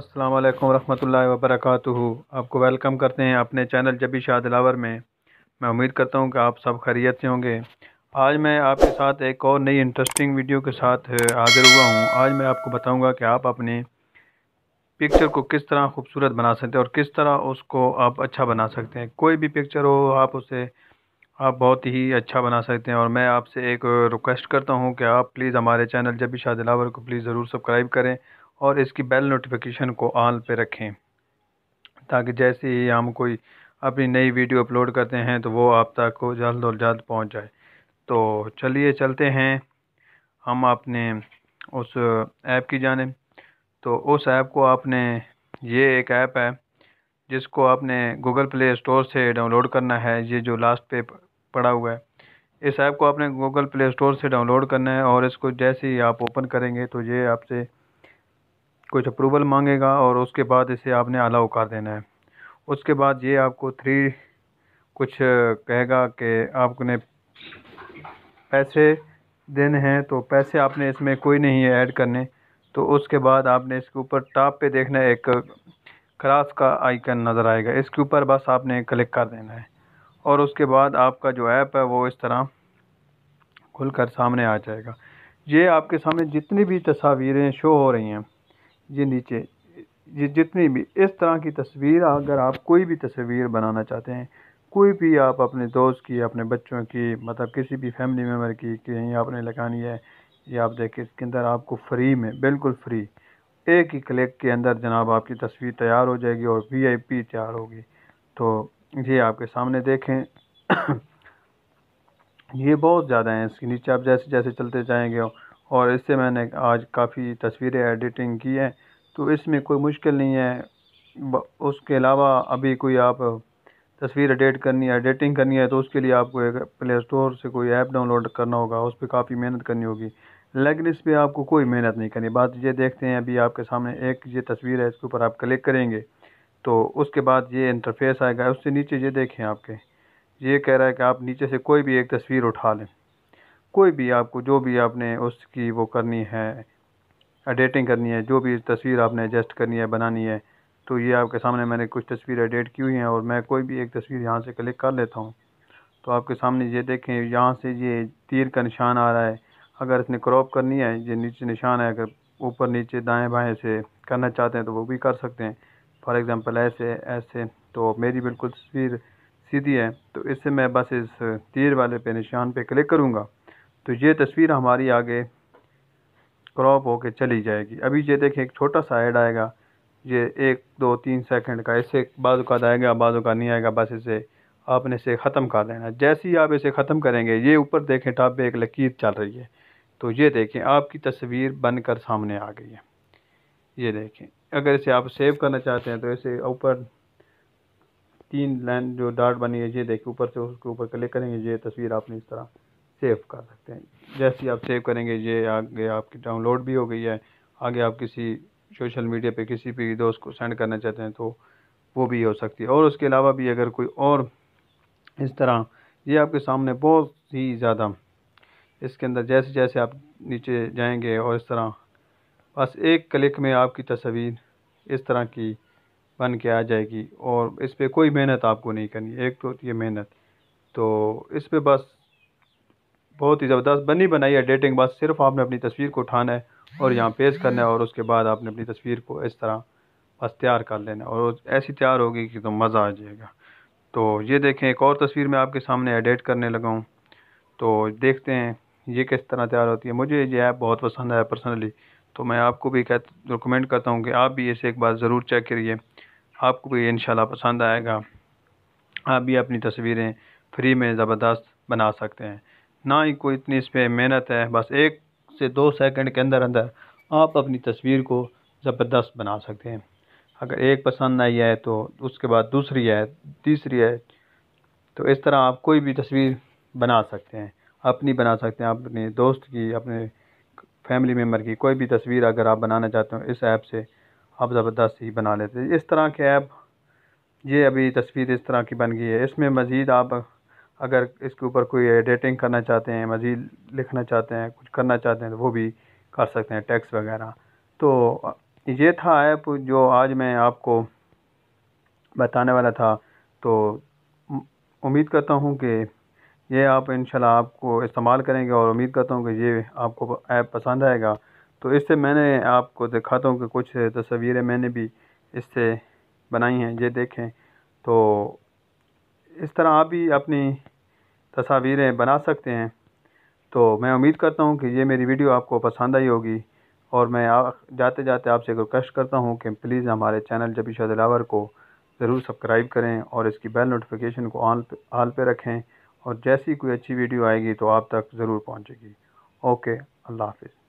अस्सलाम वालेकुम रहमतुल्लाहि व बरकातुहू आपको वेलकम करते हैं अपने चैनल जबी शाह दिलावर में मैं उम्मीद करता हूं कि आप सब खैरियत से होंगे आज मैं आपके साथ एक और नई इंटरेस्टिंग वीडियो के साथ हाज़िर हुआ हूं आज मैं आपको बताऊंगा कि आप अपने पिक्चर को किस तरह खूबसूरत बना सकते हैं और किस तरह उसको आप अच्छा बना सकते हैं कोई भी पिक्चर हो आप उसे आप बहुत ही अच्छा बना सकते हैं और मैं आपसे एक रिक्वेस्ट करता हूँ कि आप प्लीज़ हमारे चैनल जबी शाह दिलावर को प्लीज़ ज़रूर सब्सक्राइब करें और इसकी बेल नोटिफिकेशन को आल पे रखें ताकि जैसे ही हम कोई अपनी नई वीडियो अपलोड करते हैं तो वो आप तक को जल्द और जल्द पहुंच जाए तो चलिए चलते हैं हम आपने उस ऐप की जाने तो उस ऐप को आपने ये एक ऐप है जिसको आपने गूगल प्ले स्टोर से डाउनलोड करना है ये जो लास्ट पे पड़ा हुआ है इस ऐप को आपने गूगल प्ले स्टोर से डाउनलोड करना है और इसको जैसे ही आप ओपन करेंगे तो ये आपसे कुछ अप्रूवल मांगेगा और उसके बाद इसे आपने अलाउ कर देना है उसके बाद ये आपको थ्री कुछ कहेगा कि आपने पैसे देने हैं तो पैसे आपने इसमें कोई नहीं है ऐड करने तो उसके बाद आपने इसके ऊपर टॉप पे देखना एक क्रास का आइकन नज़र आएगा इसके ऊपर बस आपने क्लिक कर देना है और उसके बाद आपका जो ऐप है वो इस तरह खुलकर सामने आ जाएगा ये आपके सामने जितनी भी तस्वीरें शो हो रही हैं ये नीचे ये जितनी भी इस तरह की तस्वीर अगर आप कोई भी तस्वीर बनाना चाहते हैं कोई भी आप अपने दोस्त की अपने बच्चों की मतलब किसी भी फैमिली मेम्बर की कहीं आपने लगानी है ये आप देखिए इसके अंदर आपको फ्री में बिल्कुल फ्री एक ही क्लिक के अंदर जनाब आपकी तस्वीर तैयार हो जाएगी और पी तैयार होगी तो ये आपके सामने देखें ये बहुत ज़्यादा हैं इसके नीचे आप जैसे जैसे चलते जाएंगे और इससे मैंने आज काफ़ी तस्वीरें एडिटिंग की हैं तो इसमें कोई मुश्किल नहीं है उसके अलावा अभी कोई आप तस्वीर एडिट करनी है एडिटिंग करनी है तो उसके लिए आपको एक प्ले स्टोर से कोई ऐप डाउनलोड करना होगा उस पर काफ़ी मेहनत करनी होगी लेकिन इस पर आपको कोई मेहनत नहीं करनी बात ये देखते हैं अभी आपके सामने एक ये तस्वीर है इसके ऊपर आप क्लिक करेंगे तो उसके बाद ये इंटरफेस आएगा उससे नीचे ये देखें आपके ये कह रहा है कि आप नीचे से कोई भी एक तस्वीर उठा लें कोई भी आपको जो भी आपने उसकी वो करनी है एडिटिंग करनी है जो भी तस्वीर आपने एडजस्ट करनी है बनानी है तो ये आपके सामने मैंने कुछ तस्वीर एडिट की हुई हैं और मैं कोई भी एक तस्वीर यहाँ से क्लिक कर लेता हूँ तो आपके सामने ये देखें यहाँ से ये तीर का निशान आ रहा है अगर इसने क्रॉप करनी है ये नीचे निशान है अगर ऊपर नीचे दाएं बाएं से करना चाहते हैं तो वो भी कर सकते हैं फॉर एग्ज़ाम्पल ऐसे ऐसे तो मेरी बिल्कुल तस्वीर सीधी है तो इससे मैं बस इस तीर वाले पे निशान पे क्लिक करूँगा तो ये तस्वीर हमारी आगे क्रॉप होके चली जाएगी अभी ये देखें एक छोटा सा ऐड आएगा ये एक दो तीन सेकंड का ऐसे बाजू का आएगा बाजू का नहीं आएगा बस इसे आपने इसे ख़त्म कर देना जैसे ही आप इसे ख़त्म करेंगे ये ऊपर देखें टॉप पे एक लकीर चल रही है तो ये देखें आपकी तस्वीर बनकर सामने आ गई है ये देखें अगर इसे आप सेव करना चाहते हैं तो इसे ऊपर तीन लाइन जो डाट बनी है ये देखें ऊपर से उसके ऊपर क्लिक करेंगे ये तस्वीर आपने इस तरह सेव कर सकते हैं जैसे आप सेव करेंगे ये आगे आपकी डाउनलोड भी हो गई है आगे आप किसी सोशल मीडिया पे किसी भी दोस्त को सेंड करना चाहते हैं तो वो भी हो सकती है और उसके अलावा भी अगर कोई और इस तरह ये आपके सामने बहुत ही ज़्यादा इसके अंदर जैसे जैसे आप नीचे जाएंगे और इस तरह बस एक क्लिक में आपकी तस्वीर इस तरह की बन के आ जाएगी और इस पर कोई मेहनत आपको नहीं करनी एक तो ये मेहनत तो इस पर बस बहुत ही ज़बरदस्त बनी बनाई डेटिंग बस सिर्फ आपने अपनी तस्वीर को उठाना है और यहाँ पेश करना है और उसके बाद आपने अपनी तस्वीर को इस तरह बस तैयार कर लेना और ऐसी तैयार होगी कि तो मज़ा आ जाएगा तो ये देखें एक और तस्वीर मैं आपके सामने एडिट करने लगा हूँ तो देखते हैं ये किस तरह तैयार होती है मुझे ये ऐप बहुत पसंद आया पर्सनली तो मैं आपको भी कह रिकमेंड करता हूँ कि आप भी इसे एक बार ज़रूर चेक करिए आपको भी इन पसंद आएगा आप भी अपनी तस्वीरें फ्री में ज़बरदस्त बना सकते हैं ना ही कोई इतनी इस पर मेहनत है बस एक से दो सेकंड के अंदर अंदर आप अपनी तस्वीर को ज़बरदस्त बना सकते हैं अगर एक पसंद आई है तो उसके बाद दूसरी है तीसरी है तो इस तरह आप कोई भी तस्वीर बना सकते हैं अपनी बना सकते हैं अपने दोस्त की अपने फैमिली मेम्बर की कोई भी तस्वीर अगर आप बनाना चाहते हो इस ऐप से आप ज़बरदस्त ही बना लेते हैं इस तरह के ऐप ये अभी तस्वीर इस तरह की बन गई है इसमें मज़ीद आप अगर इसके ऊपर कोई एडिटिंग करना चाहते हैं मज़ीद लिखना चाहते हैं कुछ करना चाहते हैं तो वो भी कर सकते हैं टैक्स वगैरह तो ये था ऐप जो आज मैं आपको बताने वाला था तो उम्मीद करता हूँ कि ये आप इन आपको इस्तेमाल करेंगे और उम्मीद करता हूँ कि ये आपको ऐप पसंद आएगा तो इससे मैंने आपको दिखाता हूँ कि कुछ तस्वीरें मैंने भी इससे बनाई हैं ये देखें तो इस तरह आप भी अपनी तस्वीरें बना सकते हैं तो मैं उम्मीद करता हूँ कि ये मेरी वीडियो आपको पसंद आई होगी और मैं जाते जाते आपसे रिक्वेस्ट करता हूँ कि प्लीज़ हमारे चैनल जबी दिलावर को ज़रूर सब्सक्राइब करें और इसकी बेल नोटिफिकेशन को ऑन ऑल पे रखें और जैसी कोई अच्छी वीडियो आएगी तो आप तक ज़रूर पहुँचेगी ओके अल्लाह हाफिज़